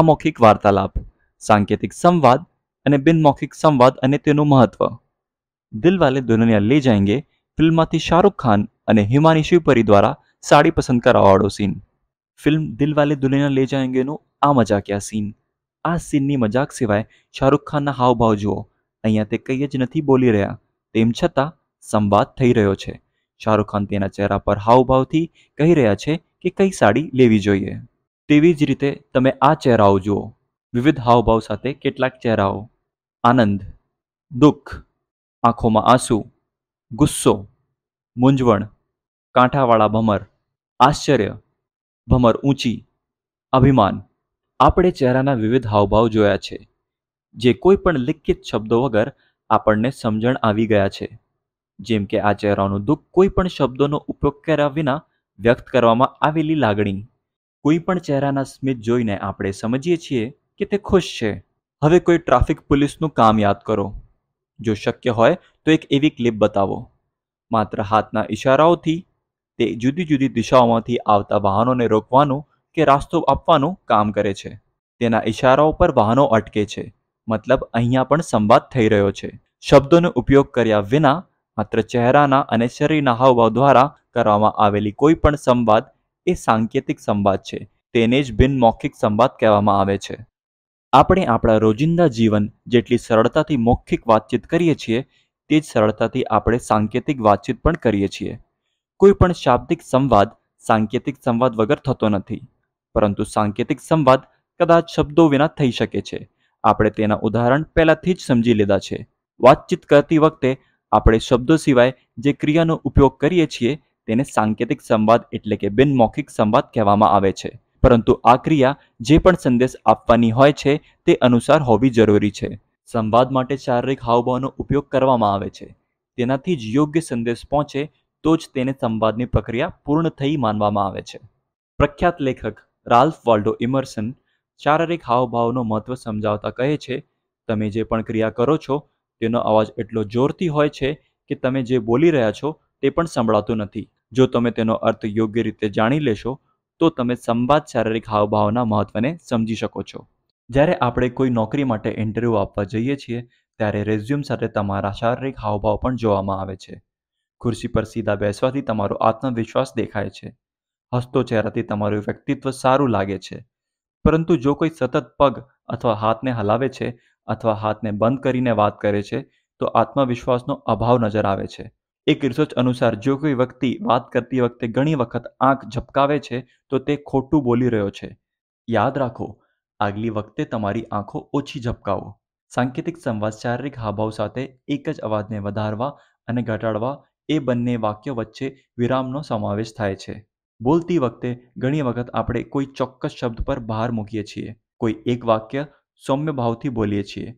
અમૌખિક વાર્તાલાપ સાંકેતિક સંવાદ અને બિનમૌખિક સંવાદ અને તેનું મહત્વ દિલવાલે દુનિયા લે જાયંગે ફિલ્મમાંથી શાહરૂખ ખાન અને હિમાની શિવપરી દ્વારા સાડી પસંદ કરાવવાળો સીન ફિલ્મ દિલવાલે દુનિયા લે જાયંગેનો આ મજાકિયા સીન આ સીનની મજાક સિવાય શાહરૂખ ખાનના હાવભાવ જુઓ અહીંયા તે કંઈ જ નથી બોલી રહ્યા તેમ છતાં સંવાદ થઈ રહ્યો છે શાહરૂખ ખાન તેના ચહેરા પર હાવભાવથી કહી રહ્યા છે કે કઈ સાડી લેવી જોઈએ તેવી જ રીતે તમે આ ચહેરાઓ જુઓ વિવિધ હાવભાવ સાથે કેટલાક ચહેરાઓ આનંદ દુઃખ આંખોમાં આંસુ ગુસ્સો મૂંઝવણ કાંઠાવાળા ભમર આશ્ચર્ય ભમર ઊંચી અભિમાન આપણે ચહેરાના વિવિધ હાવભાવ જોયા છે જે કોઈ પણ લિખિત શબ્દો વગર આપણને સમજણ આવી ગયા છે જેમ કે આ ચહેરાનું દુઃખ કોઈ પણ શબ્દોનો ઉપયોગ કર્યા વિના વ્યક્ત કરવામાં આવેલી લાગણી કોઈ પણ ચહેરાના સ્મિત જોઈને આપણે સમજીએ છીએ કે તે ખુશ છે હવે કોઈ ટ્રાફિક પોલીસનું કામ યાદ કરો જો શક્ય હોય તો એક એવી ક્લિપ બતાવો માત્ર હાથના ઇશારાઓથી તે જુદી જુદી દિશાઓમાંથી આવતા વાહનોને રોકવાનું કે રાસ્તો આપવાનું કામ કરે છે તેના ઇશારાઓ પર વાહનો અટકે છે મતલબ અહીંયા પણ સંવાદ થઈ રહ્યો છે શબ્દોનો ઉપયોગ કર્યા વિના માત્ર ચહેરાના અને શરીરના હાવભાવ દ્વારા કરવામાં આવેલી કોઈ પણ સંવાદ એ સાંકેતિક સંવાદ છે તેને જ મૌખિક સંવાદ કહેવામાં આવે છે આપણે આપણા રોજિંદા જીવન જેટલી સરળતાથી મૌખિક વાતચીત કરીએ છીએ તે જ સરળતાથી આપણે સાંકેતિક વાતચીત પણ કરીએ છીએ કોઈ પણ શાબ્દિક સંવાદ સાંકેતિક સંવાદ વગર થતો નથી પરંતુ સાંકેતિક સંવાદ કદાચ શબ્દો વિના થઈ શકે છે આપણે તેના ઉદાહરણ પહેલાંથી જ સમજી લીધા છે વાતચીત કરતી વખતે આપણે શબ્દો સિવાય જે ક્રિયાનો ઉપયોગ કરીએ છીએ તેને સાંકેતિક સંવાદ એટલે કે બિનમૌખિક સંવાદ કહેવામાં આવે છે પરંતુ આ ક્રિયા જે પણ સંદેશ આપવાની હોય છે તે અનુસાર હોવી જરૂરી છે સંવાદ માટે શારીરિક હાવભાવનો ઉપયોગ કરવામાં આવે છે તેનાથી જ યોગ્ય સંદેશ પહોંચે તો જ તેને સંવાદની પ્રક્રિયા પૂર્ણ થઈ માનવામાં આવે છે પ્રખ્યાત લેખક રાલ્ફ વાલ્ડો ઇમર્સન શારીરિક હાવભાવનો મહત્વ સમજાવતા કહે છે તમે જે પણ ક્રિયા કરો છો તેનો અવાજ એટલો જોરથી હોય છે કે તમે જે બોલી રહ્યા છો તે પણ સંભળાતું નથી જો તમે તેનો અર્થ યોગ્ય રીતે જાણી લેશો તો તમે સંવાદ શારીરિક હાવભાવના મહત્વને સમજી શકો છો જ્યારે આપણે કોઈ નોકરી માટે ઇન્ટરવ્યૂ આપવા જઈએ છીએ ત્યારે રેઝ્યુમ સાથે તમારા શારીરિક હાવભાવ પણ જોવામાં આવે છે ખુરશી પર સીધા બેસવાથી તમારો આત્મવિશ્વાસ દેખાય છે હસતો ચહેરાથી તમારું વ્યક્તિત્વ સારું લાગે છે પરંતુ જો કોઈ સતત પગ અથવા હાથને હલાવે છે અથવા હાથને બંધ કરીને વાત કરે છે તો આત્મવિશ્વાસનો અભાવ નજર આવે છે એક રિસર્ચ અનુસાર જો કોઈ વ્યક્તિ વાત કરતી વખતે ઘણી વખત આંખ ઝપકાવે છે તો તે ખોટું બોલી રહ્યો છે યાદ રાખો આગલી વખતે તમારી આંખો ઓછી ઝપકાવો સાંકેતિક સંવાદ શારીરિક હાવભાવ સાથે એક જ અવાજને વધારવા અને ઘટાડવા એ બંને વાક્યો વચ્ચે વિરામનો સમાવેશ થાય છે બોલતી વખતે ઘણી વખત આપણે કોઈ ચોક્કસ શબ્દ પર ભાર મૂકીએ છીએ કોઈ એક વાક્ય સૌમ્ય ભાવથી બોલીએ છીએ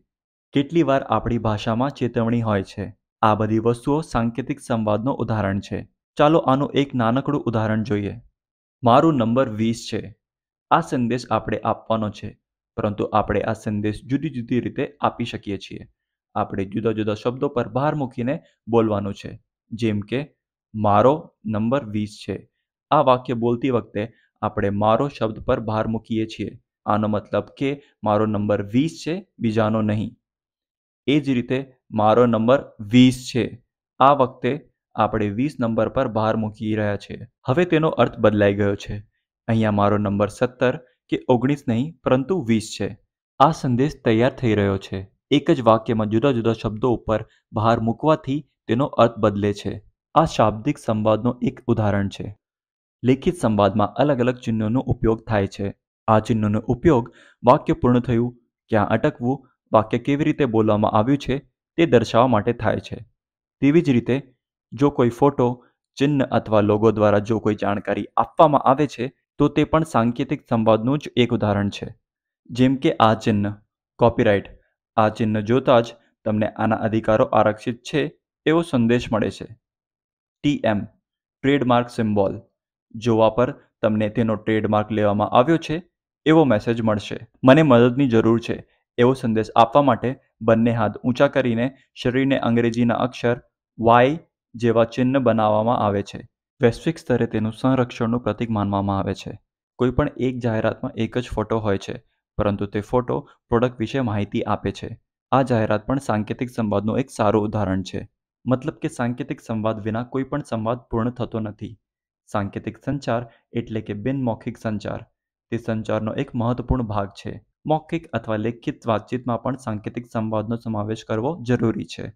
કેટલી વાર આપણી ભાષામાં ચેતવણી હોય છે આ બધી વસ્તુઓ સાંકેતિક સંવાદનો ઉદાહરણ છે ચાલો આનું એક નાનકડું ઉદાહરણ જોઈએ મારું નંબર વીસ છે આ સંદેશ આપણે આપવાનો છે પરંતુ આપણે આ સંદેશ જુદી જુદી રીતે આપી શકીએ છીએ આપણે જુદા જુદા શબ્દો પર ભાર મૂકીને બોલવાનું છે જેમ કે મારો નંબર વીસ છે આ વાક્ય બોલતી વખતે આપણે મારો શબ્દ પર ભાર મૂકીએ છીએ આનો મતલબ કે મારો નંબર વીસ છે બીજાનો નહીં એ જ રીતે મારો નંબર વીસ છે આ વખતે આપણે વીસ નંબર પર બહાર મૂકી રહ્યા છે હવે તેનો અર્થ બદલાઈ ગયો છે અહીંયા મારો નંબર સત્તર કે ઓગણીસ નહીં પરંતુ વીસ છે આ સંદેશ તૈયાર થઈ રહ્યો છે એક જ વાક્યમાં જુદા જુદા શબ્દો ઉપર બહાર મૂકવાથી તેનો અર્થ બદલે છે આ શાબ્દિક સંવાદનો એક ઉદાહરણ છે લેખિત સંવાદમાં અલગ અલગ ચિહ્નોનો ઉપયોગ થાય છે આ ચિહ્નોનો ઉપયોગ વાક્ય પૂર્ણ થયું ક્યાં અટકવું વાક્ય કેવી રીતે બોલવામાં આવ્યું છે તે દર્શાવવા માટે થાય છે તેવી જ રીતે જો કોઈ ફોટો ચિહ્ન અથવા લોગો દ્વારા જો કોઈ જાણકારી આપવામાં આવે છે તો તે પણ સાંકેતિક સંવાદનું જ એક ઉદાહરણ છે જેમ કે આ ચિહ્ન કોપીરાઇટ આ ચિહ્ન જોતા જ તમને આના અધિકારો આરક્ષિત છે એવો સંદેશ મળે છે ટીએમ ટ્રેડમાર્ક સિમ્બોલ જોવા પર તમને તેનો ટ્રેડમાર્ક લેવામાં આવ્યો છે એવો મેસેજ મળશે મને મદદની જરૂર છે એવો સંદેશ આપવા માટે બંને હાથ ઊંચા કરીને શરીરને અંગ્રેજીના અક્ષર વાય જેવા ચિહ્ન બનાવવામાં આવે છે વૈશ્વિક સ્તરે તેનું સંરક્ષણનું પ્રતીક માનવામાં આવે છે કોઈપણ એક જાહેરાતમાં એક જ ફોટો હોય છે પરંતુ તે ફોટો પ્રોડક્ટ વિશે માહિતી આપે છે આ જાહેરાત પણ સાંકેતિક સંવાદનું એક સારું ઉદાહરણ છે મતલબ કે સાંકેતિક સંવાદ વિના કોઈ પણ સંવાદ પૂર્ણ થતો નથી સાંકેતિક સંચાર એટલે કે બિનમૌખિક સંચાર તે સંચારનો એક મહત્વપૂર્ણ ભાગ છે મૌખિક અથવા લેખિત વાતચીતમાં પણ સાંકેતિક સંવાદનો સમાવેશ કરવો જરૂરી છે